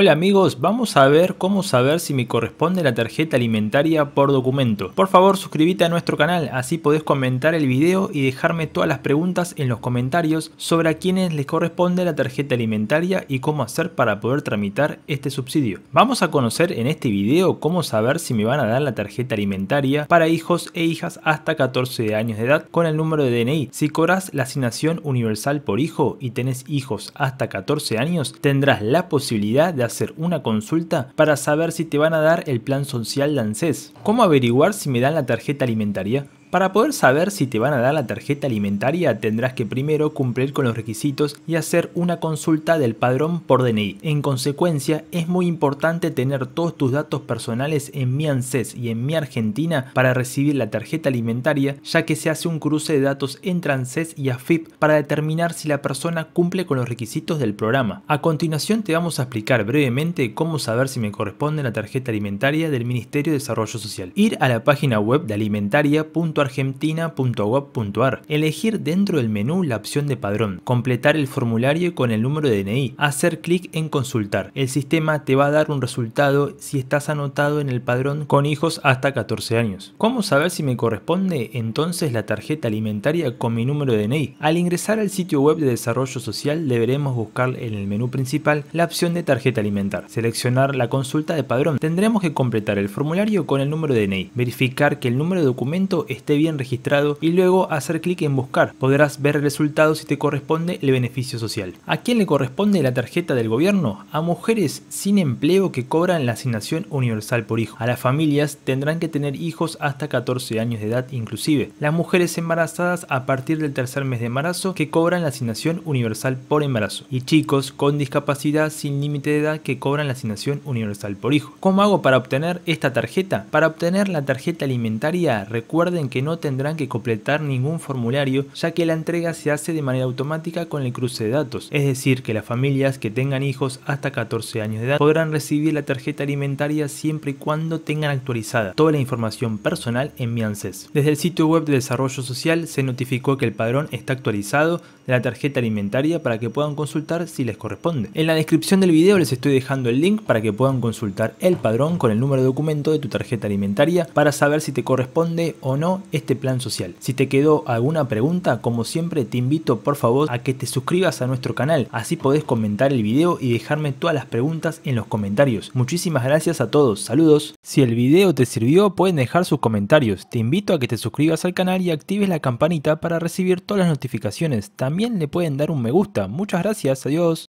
Hola amigos, vamos a ver cómo saber si me corresponde la tarjeta alimentaria por documento. Por favor suscríbete a nuestro canal, así podés comentar el video y dejarme todas las preguntas en los comentarios sobre a quienes les corresponde la tarjeta alimentaria y cómo hacer para poder tramitar este subsidio. Vamos a conocer en este video cómo saber si me van a dar la tarjeta alimentaria para hijos e hijas hasta 14 años de edad con el número de DNI. Si cobras la asignación universal por hijo y tenés hijos hasta 14 años, tendrás la posibilidad de hacer una consulta para saber si te van a dar el plan social de ¿Cómo averiguar si me dan la tarjeta alimentaria? Para poder saber si te van a dar la tarjeta alimentaria tendrás que primero cumplir con los requisitos y hacer una consulta del padrón por DNI. En consecuencia, es muy importante tener todos tus datos personales en mi ANSES y en mi Argentina para recibir la tarjeta alimentaria, ya que se hace un cruce de datos entre ANSES y AFIP para determinar si la persona cumple con los requisitos del programa. A continuación te vamos a explicar brevemente cómo saber si me corresponde la tarjeta alimentaria del Ministerio de Desarrollo Social. Ir a la página web de alimentaria.com argentina.gov.ar, elegir dentro del menú la opción de padrón, completar el formulario con el número de DNI, hacer clic en consultar. El sistema te va a dar un resultado si estás anotado en el padrón con hijos hasta 14 años. ¿Cómo saber si me corresponde entonces la tarjeta alimentaria con mi número de DNI? Al ingresar al sitio web de desarrollo social deberemos buscar en el menú principal la opción de tarjeta alimentar, seleccionar la consulta de padrón. Tendremos que completar el formulario con el número de DNI, verificar que el número de documento está bien registrado y luego hacer clic en buscar. Podrás ver el resultado si te corresponde el beneficio social. ¿A quién le corresponde la tarjeta del gobierno? A mujeres sin empleo que cobran la asignación universal por hijo. A las familias tendrán que tener hijos hasta 14 años de edad inclusive. Las mujeres embarazadas a partir del tercer mes de embarazo que cobran la asignación universal por embarazo. Y chicos con discapacidad sin límite de edad que cobran la asignación universal por hijo. ¿Cómo hago para obtener esta tarjeta? Para obtener la tarjeta alimentaria recuerden que no tendrán que completar ningún formulario ya que la entrega se hace de manera automática con el cruce de datos, es decir que las familias que tengan hijos hasta 14 años de edad podrán recibir la tarjeta alimentaria siempre y cuando tengan actualizada toda la información personal en mi Desde el sitio web de desarrollo social se notificó que el padrón está actualizado de la tarjeta alimentaria para que puedan consultar si les corresponde. En la descripción del video les estoy dejando el link para que puedan consultar el padrón con el número de documento de tu tarjeta alimentaria para saber si te corresponde o no este plan social. Si te quedó alguna pregunta, como siempre te invito por favor a que te suscribas a nuestro canal, así podés comentar el video y dejarme todas las preguntas en los comentarios. Muchísimas gracias a todos, saludos. Si el video te sirvió, pueden dejar sus comentarios. Te invito a que te suscribas al canal y actives la campanita para recibir todas las notificaciones. También le pueden dar un me gusta. Muchas gracias, adiós.